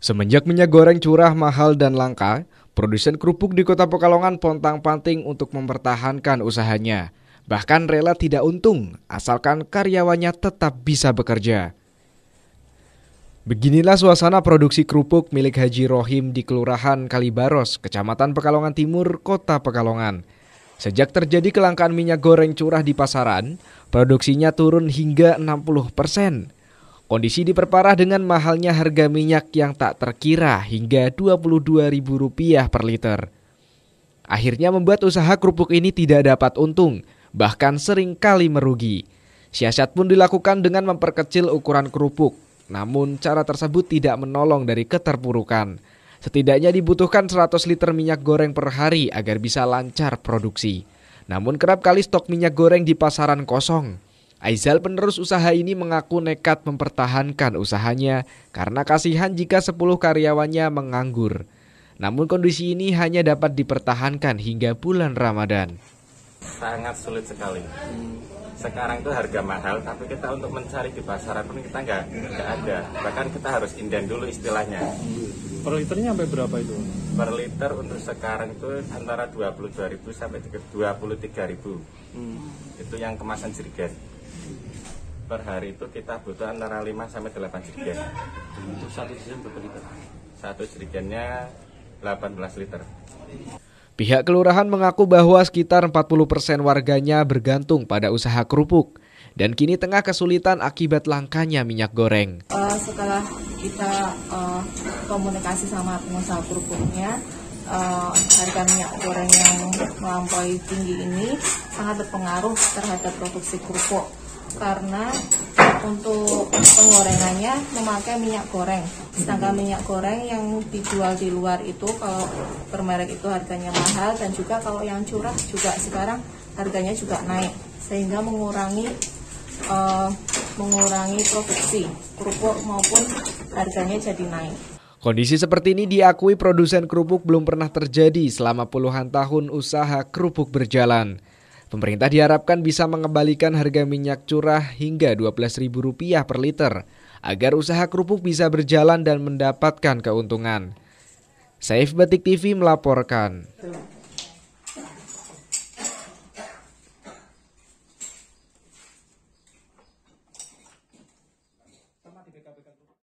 Semenjak minyak goreng curah mahal dan langka, produsen kerupuk di kota Pekalongan pontang-panting untuk mempertahankan usahanya. Bahkan rela tidak untung, asalkan karyawannya tetap bisa bekerja. Beginilah suasana produksi kerupuk milik Haji Rohim di Kelurahan Kalibaros, Kecamatan Pekalongan Timur, Kota Pekalongan. Sejak terjadi kelangkaan minyak goreng curah di pasaran, produksinya turun hingga 60 persen. Kondisi diperparah dengan mahalnya harga minyak yang tak terkira hingga Rp22.000 per liter. Akhirnya membuat usaha kerupuk ini tidak dapat untung, bahkan sering kali merugi. Siasat pun dilakukan dengan memperkecil ukuran kerupuk, namun cara tersebut tidak menolong dari keterpurukan. Setidaknya dibutuhkan 100 liter minyak goreng per hari agar bisa lancar produksi. Namun kerap kali stok minyak goreng di pasaran kosong, Aizal penerus usaha ini mengaku nekat mempertahankan usahanya karena kasihan jika 10 karyawannya menganggur. Namun kondisi ini hanya dapat dipertahankan hingga bulan Ramadan. Sangat sulit sekali. Sekarang itu harga mahal, tapi kita untuk mencari di pasaran pun kita nggak, nggak ada. Bahkan kita harus inden dulu istilahnya. Per liternya sampai berapa itu? Per liter untuk sekarang itu antara 22.000 sampai 23.000. Hmm. Itu yang kemasan jerigen per hari itu kita butuh antara 5 sampai 8 jerigen. Untuk satu jerigen berapa liter? Satu jerigennya 18 liter. Pihak kelurahan mengaku bahwa sekitar 40% persen warganya bergantung pada usaha kerupuk dan kini tengah kesulitan akibat langkanya minyak goreng. Uh, setelah kita uh, komunikasi sama pengusaha kerupuknya, uh, harga minyak goreng yang melampaui tinggi ini sangat berpengaruh terhadap produksi kerupuk karena untuk penggorengannya memakai minyak goreng. Sedangkan minyak goreng yang dijual di luar itu kalau bermerek itu harganya mahal dan juga kalau yang curah juga sekarang harganya juga naik sehingga mengurangi uh, mengurangi produksi kerupuk maupun harganya jadi naik. Kondisi seperti ini diakui produsen kerupuk belum pernah terjadi selama puluhan tahun usaha kerupuk berjalan. Pemerintah diharapkan bisa mengembalikan harga minyak curah hingga Rp12.000 per liter agar usaha kerupuk bisa berjalan dan mendapatkan keuntungan. Saif Batik TV melaporkan.